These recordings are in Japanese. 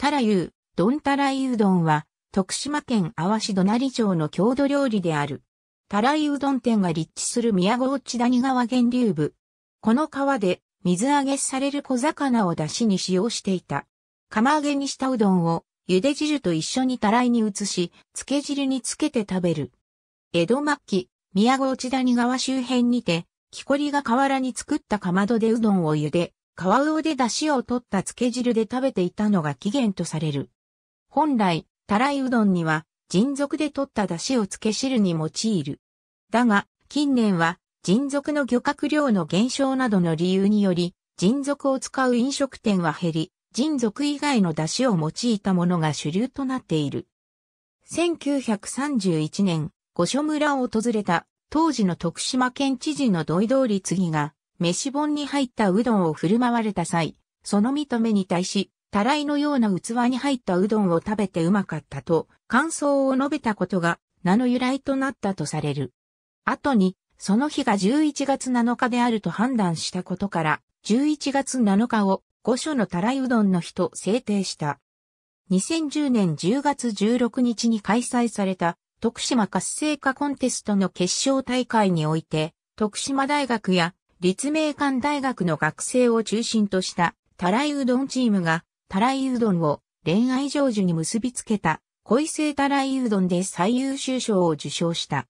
タラユー、ドンタライうどんは、徳島県阿波市隣町の郷土料理である。タライうどん店が立地する宮古内谷川源流部。この川で水揚げされる小魚を出汁に使用していた。釜揚げにしたうどんを、茹で汁と一緒にたらいに移し、漬け汁につけて食べる。江戸末期、宮古内谷川周辺にて、木こりが河原に作ったかまどでうどんを茹で、ウ魚で出汁を取った漬け汁で食べていたのが起源とされる。本来、たらいうどんには、人族で取った出汁を漬け汁に用いる。だが、近年は、人族の漁獲量の減少などの理由により、人族を使う飲食店は減り、人族以外の出汁を用いたものが主流となっている。1931年、五所村を訪れた当時の徳島県知事の土井通り次が飯本に入ったうどんを振る舞われた際、その認めに対し、たらいのような器に入ったうどんを食べてうまかったと、感想を述べたことが、名の由来となったとされる。後に、その日が11月7日であると判断したことから、11月7日を御所のたらいうどんの日と制定した。2010年10月16日に開催された徳島活性化コンテストの決勝大会において、徳島大学や立命館大学の学生を中心としたタライうどんチームがタライうどんを恋愛成就に結びつけた恋性タライうどんで最優秀賞を受賞した。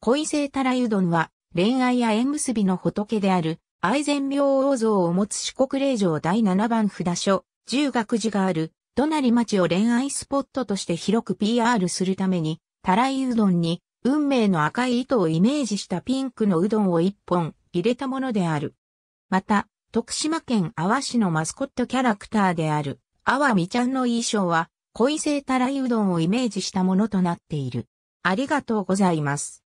恋性タライうどんは恋愛や縁結びの仏である愛禅明王像を持つ四国霊場第七番札所、十学寺がある、隣町を恋愛スポットとして広く PR するために、タライうどんに、運命の赤い糸をイメージしたピンクのうどんを一本、入れたものである。また、徳島県阿波市のマスコットキャラクターである、阿波美ちゃんの衣装は、恋性たらいうどんをイメージしたものとなっている。ありがとうございます。